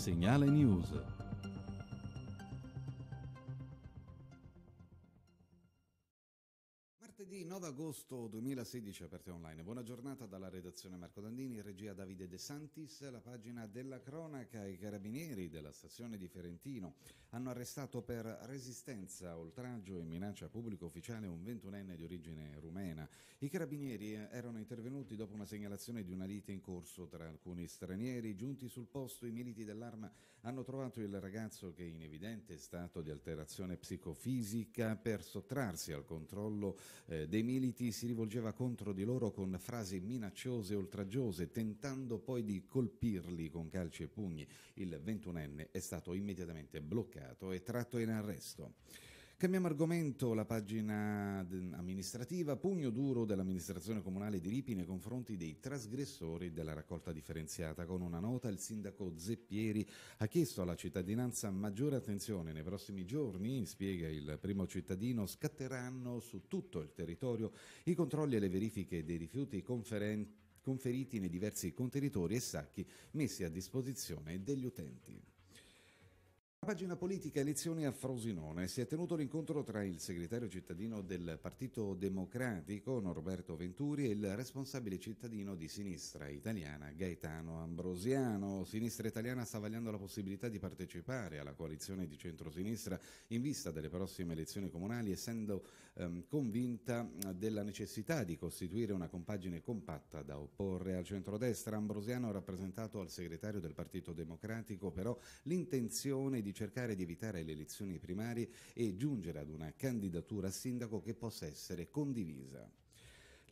Sem Allen Usa. Martedì 9 agosto 2016 aperte online. Buona giornata dalla redazione Marco Dandini, regia Davide De Santis, la pagina della cronaca. I carabinieri della stazione di Ferentino hanno arrestato per resistenza, oltraggio e minaccia pubblico ufficiale un ventunenne di origine rumena. I carabinieri eh, erano intervenuti dopo una segnalazione di una lite in corso tra alcuni stranieri. Giunti sul posto i militi dell'arma hanno trovato il ragazzo che in evidente stato di alterazione psicofisica per sottrarsi al controllo eh, dei militi si rivolgeva contro di loro con frasi minacciose e oltraggiose, tentando poi di colpirli con calci e pugni. Il ventunenne è stato immediatamente bloccato e tratto in arresto. Cambiamo argomento, la pagina mm, amministrativa, pugno duro dell'amministrazione comunale di Ripi nei confronti dei trasgressori della raccolta differenziata. Con una nota il sindaco Zeppieri ha chiesto alla cittadinanza maggiore attenzione. Nei prossimi giorni, spiega il primo cittadino, scatteranno su tutto il territorio i controlli e le verifiche dei rifiuti conferiti nei diversi contenitori e sacchi messi a disposizione degli utenti. Pagina politica, elezioni a Frosinone. Si è tenuto l'incontro tra il segretario cittadino del Partito Democratico Norberto Venturi e il responsabile cittadino di sinistra italiana Gaetano Ambrosiano. Sinistra italiana sta vagliando la possibilità di partecipare alla coalizione di centrosinistra in vista delle prossime elezioni comunali, essendo ehm, convinta della necessità di costituire una compagine compatta da opporre al centrodestra. Ambrosiano ha rappresentato al segretario del Partito Democratico però l'intenzione di di cercare di evitare le elezioni primarie e giungere ad una candidatura a sindaco che possa essere condivisa.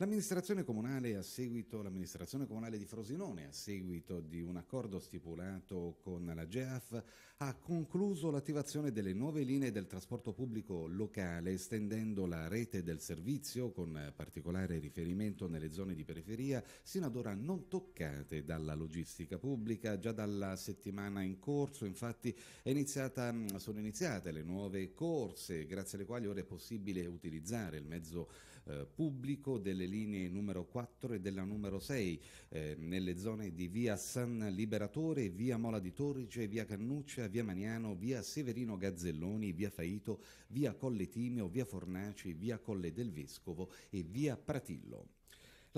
L'amministrazione comunale, a seguito, l'amministrazione comunale di Frosinone, a seguito di un accordo stipulato con la GEAF, ha concluso l'attivazione delle nuove linee del trasporto pubblico locale, estendendo la rete del servizio, con particolare riferimento nelle zone di periferia, sino ad ora non toccate dalla logistica pubblica. Già dalla settimana in corso, infatti, iniziata, sono iniziate le nuove corse, grazie alle quali ora è possibile utilizzare il mezzo eh, pubblico delle linee numero 4 e della numero 6 eh, nelle zone di via San Liberatore, via Mola di Torrice, via Cannuccia, via Maniano, via Severino Gazzelloni, via Faito, via Colle Timio, via Fornaci, via Colle del Vescovo e via Pratillo.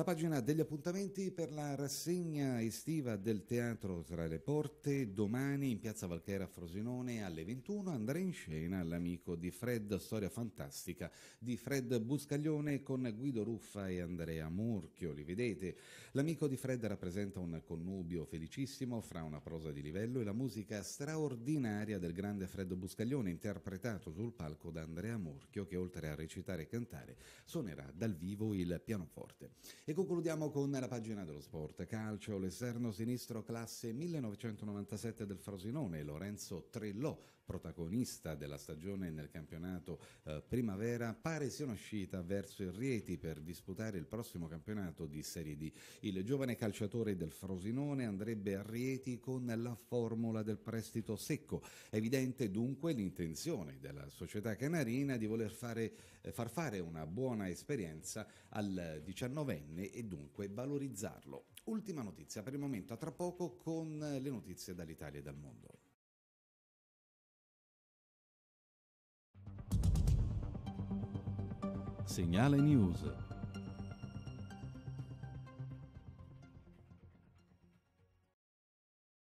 La pagina degli appuntamenti per la rassegna estiva del teatro tra le porte, domani in piazza Valchera a Frosinone alle 21 andrà in scena l'amico di Fred, storia fantastica di Fred Buscaglione con Guido Ruffa e Andrea Murchio, li vedete. L'amico di Fred rappresenta un connubio felicissimo fra una prosa di livello e la musica straordinaria del grande Fred Buscaglione interpretato sul palco da Andrea Murchio che oltre a recitare e cantare suonerà dal vivo il pianoforte. E concludiamo con la pagina dello sport. Calcio, l'esterno sinistro classe 1997 del Frosinone, Lorenzo Trellò, protagonista della stagione nel campionato eh, primavera, pare sia in uscita verso il Rieti per disputare il prossimo campionato di Serie D. Il giovane calciatore del Frosinone andrebbe a Rieti con la formula del prestito secco. Evidente dunque l'intenzione della società canarina di voler fare, far fare una buona esperienza al 19enne anni e dunque valorizzarlo. Ultima notizia per il momento, a tra poco con le notizie dall'Italia e dal mondo. Segnale News